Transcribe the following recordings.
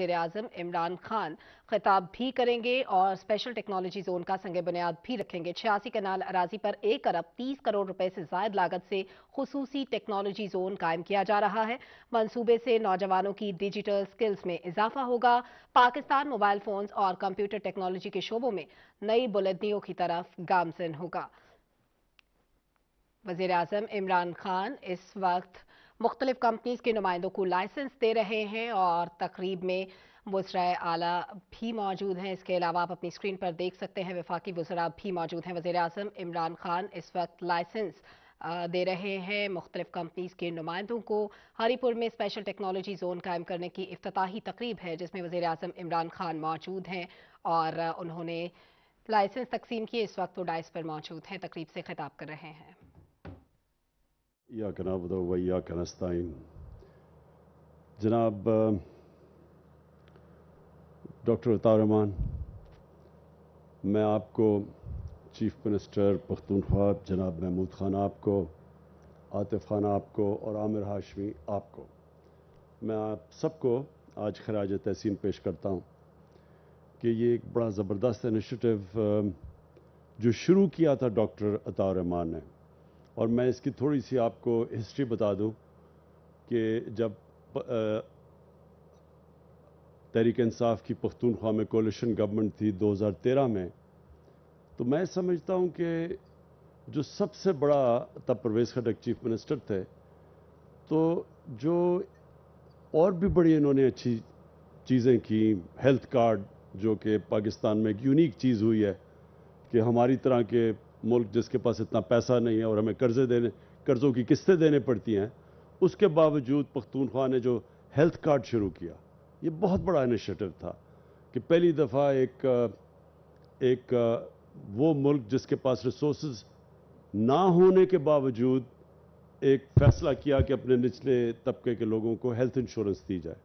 वजीर अजम इमरान खान खिताब भी करेंगे और स्पेशल टेक्नोलॉजी जोन का संग बुनियाद भी रखेंगे छियासी कनाल अराजी पर एक अरब तीस करोड़ रुपए से जायद लागत से खसूसी टेक्नोलॉजी जोन कायम किया जा रहा है मनसूबे से नौजवानों की डिजिटल स्किल्स में इजाफा होगा पाकिस्तान मोबाइल फोन और कंप्यूटर टेक्नोलॉजी के शोबों में नई बुलंदियों की तरफ गामजन होगा वजीर अजम इमरान खान इस वक्त मुख्तलिफ कंपनीज़ के नुमाइंदों को लाइसेंस दे रहे हैं और तकरीब में वज्रा आला भी मौजूद हैं इसके अलावा आप अपनी स्क्रीन पर देख सकते हैं विफाकी वजरा भी मौजूद हैं वजे अजम इमरान खान इस वक्त लाइसेंस दे रहे हैं मुख्तलिफ कंपनीज़ के नुमाइंदों को हरीपुर में स्पेशल टेक्नोलॉजी जोन कायम करने की अफ्ताही तकरीब है जिसमें वजे अजम इमरान खान मौजूद हैं और उन्होंने लाइसेंस तकसीम किए इस वक्त वो डाइस पर मौजूद हैं तकरीब से खिताब कर रहे हैं या कनाबद वैया कनस्ताइन जनाब डॉक्टर तारमान मैं आपको चीफ मिनिस्टर पख्तूनख्वा जनाब महमूद खान आपको आतिफ खान आपको और आमिर हाशमी आपको मैं आप सबको आज खराज तहसीन पेश करता हूँ कि ये एक बड़ा ज़बरदस्त इनिशिएटिव जो शुरू किया था डॉक्टर अतारमान ने और मैं इसकी थोड़ी सी आपको हिस्ट्री बता दूं कि जब तहरीक इंसाफ की पख्तूनख्वा में कोलिशन गवर्नमेंट थी 2013 में तो मैं समझता हूं कि जो सबसे बड़ा तब परवेज़ खटक चीफ मिनिस्टर थे तो जो और भी बड़ी इन्होंने अच्छी चीज़ें की हेल्थ कार्ड जो कि पाकिस्तान में एक यूनिक चीज़ हुई है कि हमारी तरह के मुल्क जिसके पास इतना पैसा नहीं है और हमें कर्जे देने कर्ज़ों की किस्तें देने पड़ती हैं उसके बावजूद पख्तूनख्वा ने जो हेल्थ कार्ड शुरू किया ये बहुत बड़ा इनिशिएटिव था कि पहली दफ़ा एक एक वो मुल्क जिसके पास रिसोर्स ना होने के बावजूद एक फ़ैसला किया कि अपने निचले तबके के लोगों को हेल्थ इंश्योरेंस दी जाए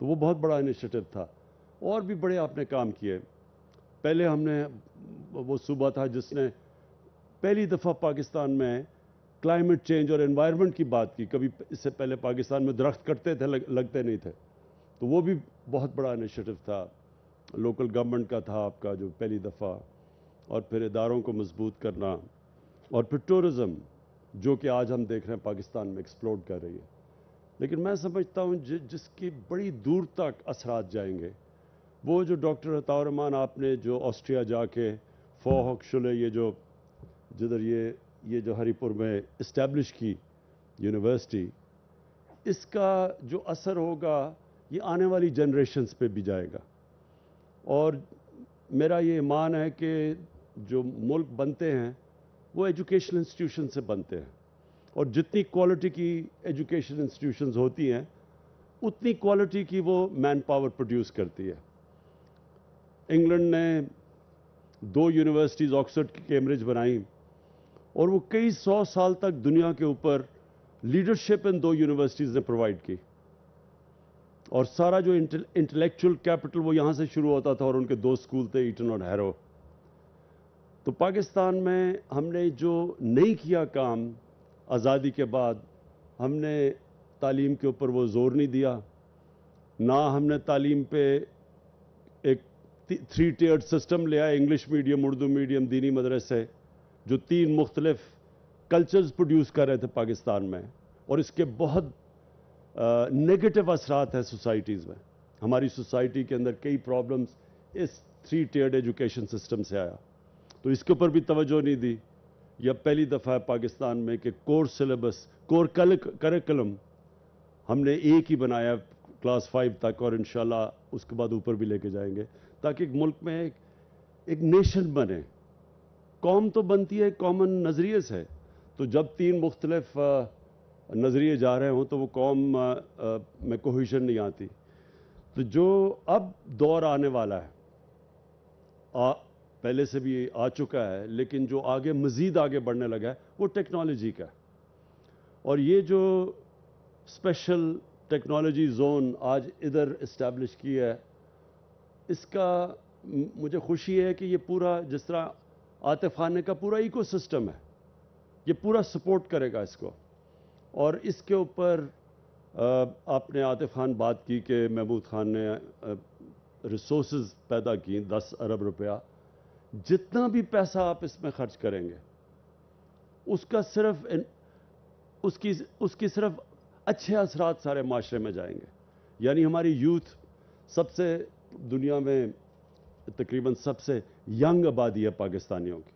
तो वो बहुत बड़ा इनिशिएटिव था और भी बड़े आपने काम किए पहले हमने वो सूबा था जिसने पहली दफ़ा पाकिस्तान में क्लाइमेट चेंज और एनवायरनमेंट की बात की कभी इससे पहले पाकिस्तान में दरख्त कटते थे लग, लगते नहीं थे तो वो भी बहुत बड़ा इनिशिएटिव था लोकल गवर्नमेंट का था आपका जो पहली दफ़ा और फिर इदारों को मजबूत करना और फिर टूरिज़म जो कि आज हम देख रहे हैं पाकिस्तान में एक्सप्लोर कर रही है लेकिन मैं समझता हूँ जि, जिसकी बड़ी दूर तक असरात जाएंगे वो जो डॉक्टर अताउरमान आपने जो ऑस्ट्रिया जाके फोहक शुले ये जो जिधर ये ये जो हरिपुर में इस्टेब्लिश की यूनिवर्सिटी इसका जो असर होगा ये आने वाली जनरेशन्स पे भी जाएगा और मेरा ये मान है कि जो मुल्क बनते हैं वो एजुकेशनल इंस्टीट्यूशन से बनते हैं और जितनी क्वालिटी की एजुकेशन इंस्टीट्यूशन होती हैं उतनी क्वालिटी की वो मैन पावर प्रोड्यूस करती है इंग्लैंड ने दो यूनिवर्सिटीज़ ऑक्सफर्ड की कैम्ब्रिज बनाई और वो कई सौ साल तक दुनिया के ऊपर लीडरशिप इन दो यूनिवर्सिटीज़ ने प्रोवाइड की और सारा जो इंटेलेक्चुअल कैपिटल वो यहाँ से शुरू होता था और उनके दो स्कूल थे ईटन और हैरो तो पाकिस्तान में हमने जो नहीं किया काम आज़ादी के बाद हमने तालीम के ऊपर वो ज़ोर नहीं दिया ना हमने तालीम पे एक थ्री टेयर्ड सिस्टम लिया इंग्लिश मीडियम उर्दू मीडियम दीनी मदरसे जो तीन मुख्तलफ़ कल्चर्स प्रोड्यूस कर रहे थे पाकिस्तान में और इसके बहुत नेगेटिव असरात हैं सोसाइटीज़ में हमारी सोसाइटी के अंदर कई प्रॉब्लम्स इस थ्री टेयर्ड एजुकेशन सिस्टम से आया तो इसके ऊपर भी तवज्जो नहीं दी यह पहली दफ़ा है पाकिस्तान में कि कोर सिलेबस कोर करिकुलम हमने एक ही बनाया क्लास फाइव तक और इन उसके बाद ऊपर भी लेके जाएंगे ताकि एक मुल्क में एक, एक नेशन बने कौम तो बनती है कॉमन नज़रिए से तो जब तीन मुख्तलफ नज़रिए जा रहे हों तो वो कौम में कोहिशन नहीं आती तो जो अब दौर आने वाला है आ, पहले से भी आ चुका है लेकिन जो आगे मज़ीद आगे बढ़ने लगा है वो टेक्नोलॉजी का है और ये जो स्पेशल टेक्नोलॉजी जोन आज इधर इस्टेब्लिश किया है इसका मुझे खुशी है कि ये पूरा जिस तरह आतिफ खान का पूरा इकोसिस्टम है ये पूरा सपोर्ट करेगा इसको और इसके ऊपर आपने आतिफ खान बात की कि महमूद खान ने रिसोर्स पैदा की दस अरब रुपया जितना भी पैसा आप इसमें खर्च करेंगे उसका सिर्फ इन, उसकी उसकी सिर्फ अच्छे असरात सारे माशरे में जाएंगे यानी हमारी यूथ सबसे दुनिया में तकरीबन सबसे यंग आबादी है पाकिस्तानियों की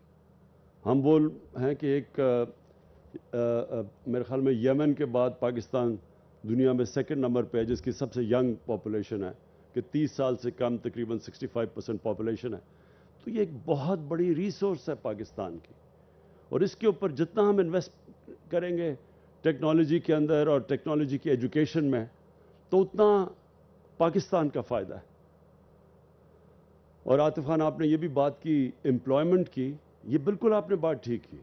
हम वो हैं कि एक आ, आ, मेरे ख्याल में यमन के बाद पाकिस्तान दुनिया में सेकंड नंबर पे है जिसकी सबसे यंग पॉपुलेशन है कि 30 साल से कम तकरीबन 65 परसेंट पॉपुलेशन है तो ये एक बहुत बड़ी रिसोर्स है पाकिस्तान की और इसके ऊपर जितना हम इन्वेस्ट करेंगे टेक्नोलॉजी के अंदर और टेक्नोलॉजी की एजुकेशन में तो उतना पाकिस्तान का फ़ायदा है और आतिफ खान आपने ये भी बात की एम्प्लॉयमेंट की ये बिल्कुल आपने बात ठीक की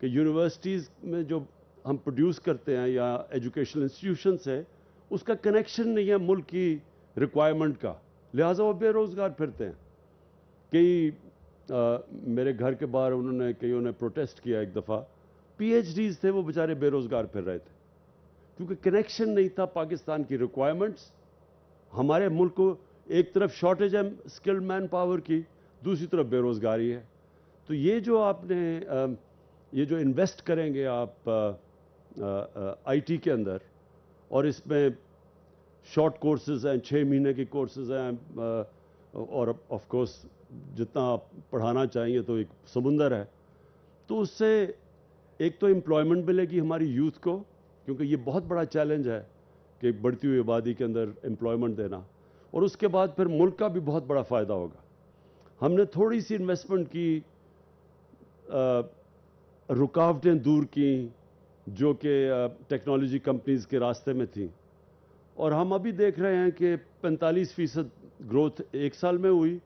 कि यूनिवर्सिटीज़ में जो हम प्रोड्यूस करते हैं या एजुकेशनल इंस्टीट्यूशंस है उसका कनेक्शन नहीं है मुल्क की रिक्वायरमेंट का लिहाजा वो बेरोज़गार फिरते हैं कई मेरे घर के बाहर उन्होंने कईयों ने प्रोटेस्ट किया एक दफ़ा डीज थे वो बेचारे बेरोज़गार फिर रहे थे क्योंकि कनेक्शन नहीं था पाकिस्तान की रिक्वायरमेंट्स हमारे मुल्क को एक तरफ शॉर्टेज है स्किल्ड मैन पावर की दूसरी तरफ बेरोज़गारी है तो ये जो आपने ये जो इन्वेस्ट करेंगे आप आईटी के अंदर और इसमें शॉर्ट कोर्सेज हैं छः महीने के कोर्सेज हैं और ऑफ कोर्स जितना आप पढ़ाना चाहेंगे तो एक समुंदर है तो उससे एक तो एम्प्लॉयमेंट मिलेगी हमारी यूथ को क्योंकि ये बहुत बड़ा चैलेंज है कि बढ़ती हुई आबादी के अंदर एम्प्लॉयमेंट देना और उसके बाद फिर मुल्क का भी बहुत बड़ा फ़ायदा होगा हमने थोड़ी सी इन्वेस्टमेंट की रुकावटें दूर की जो कि टेक्नोलॉजी कंपनीज के रास्ते में थी और हम अभी देख रहे हैं कि 45 फीसद ग्रोथ एक साल में हुई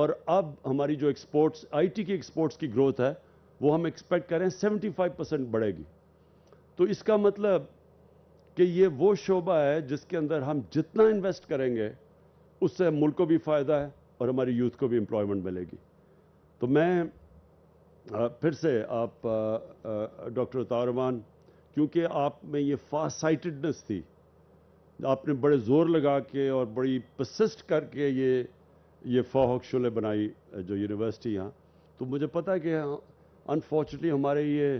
और अब हमारी जो एक्सपोर्ट्स आईटी की एक्सपोर्ट्स की ग्रोथ है वो हम एक्सपेक्ट करें 75 परसेंट बढ़ेगी तो इसका मतलब कि ये वो शोबा है जिसके अंदर हम जितना इन्वेस्ट करेंगे उससे मुल्क को भी फ़ायदा है और हमारी यूथ को भी एम्प्लॉयमेंट मिलेगी तो मैं फिर से आप डॉक्टर तारवान क्योंकि आप में ये फास्ट साइटेडनेस थी आपने बड़े ज़ोर लगा के और बड़ी पसिस्ट करके ये ये फोहक शुले बनाई जो यूनिवर्सिटी यहाँ तो मुझे पता है कि अनफॉर्चुनेटली हाँ, हमारे ये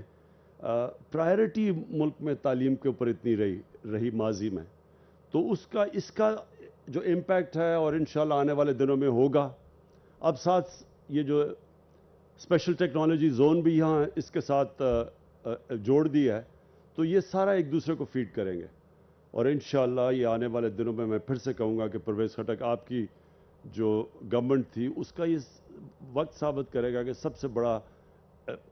प्रायोरिटी मुल्क में तालीम के ऊपर इतनी रही रही माजी में तो उसका इसका जो इम्पैक्ट है और इन आने वाले दिनों में होगा अब साथ ये जो स्पेशल टेक्नोलॉजी जोन भी यहाँ इसके साथ जोड़ दिया है तो ये सारा एक दूसरे को फीड करेंगे और इन ये आने वाले दिनों में मैं फिर से कहूँगा कि प्रवेश खटक आपकी जो गवर्नमेंट थी उसका ये वक्त साबित करेगा कि सबसे बड़ा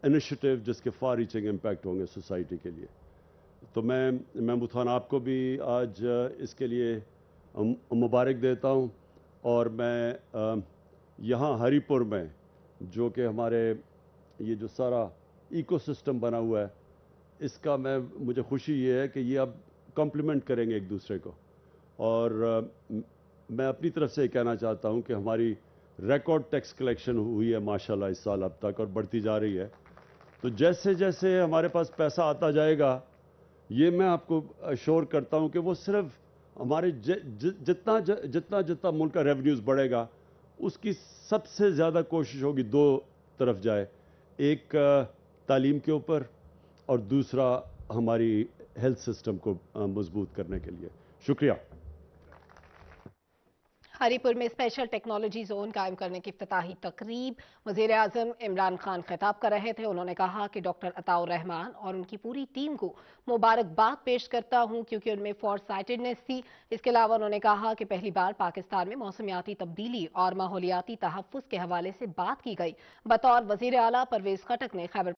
इनिशिएटिव जिसके फार रीचिंग इम्पैक्ट होंगे सोसाइटी के लिए तो मैं महमूद खान आपको भी आज इसके लिए मुबारक देता हूँ और मैं यहाँ हरीपुर में जो कि हमारे ये जो सारा इकोसिस्टम बना हुआ है इसका मैं मुझे खुशी ये है कि ये अब कॉम्प्लीमेंट करेंगे एक दूसरे को और मैं अपनी तरफ से कहना चाहता हूँ कि हमारी रिकॉर्ड टैक्स कलेक्शन हुई है माशाल्लाह इस साल अब तक और बढ़ती जा रही है तो जैसे जैसे हमारे पास पैसा आता जाएगा ये मैं आपको शोर करता हूँ कि वो सिर्फ़ हमारे जितना जितना जितना मुल्क का रेवन्यूज बढ़ेगा उसकी सबसे ज़्यादा कोशिश होगी दो तरफ जाए एक तालीम के ऊपर और दूसरा हमारी हेल्थ सिस्टम को मजबूत करने के लिए शुक्रिया हरीपुर में स्पेशल टेक्नोलॉजी जोन कायम करने की अफ्ताही तकरीब वजीर अजम इमरान खान खिताब कर रहे थे उन्होंने कहा कि डॉक्टर अताउर रहमान और उनकी पूरी टीम को मुबारकबाद पेश करता हूं क्योंकि उनमें फॉर साइटेडनेस थी इसके अलावा उन्होंने कहा कि पहली बार पाकिस्तान में मौसमियाती तब्दीली और माहौलियाती तहफ़ के हवाले से बात की गई बतौर वजीर अला परवेज खटक ने खैबर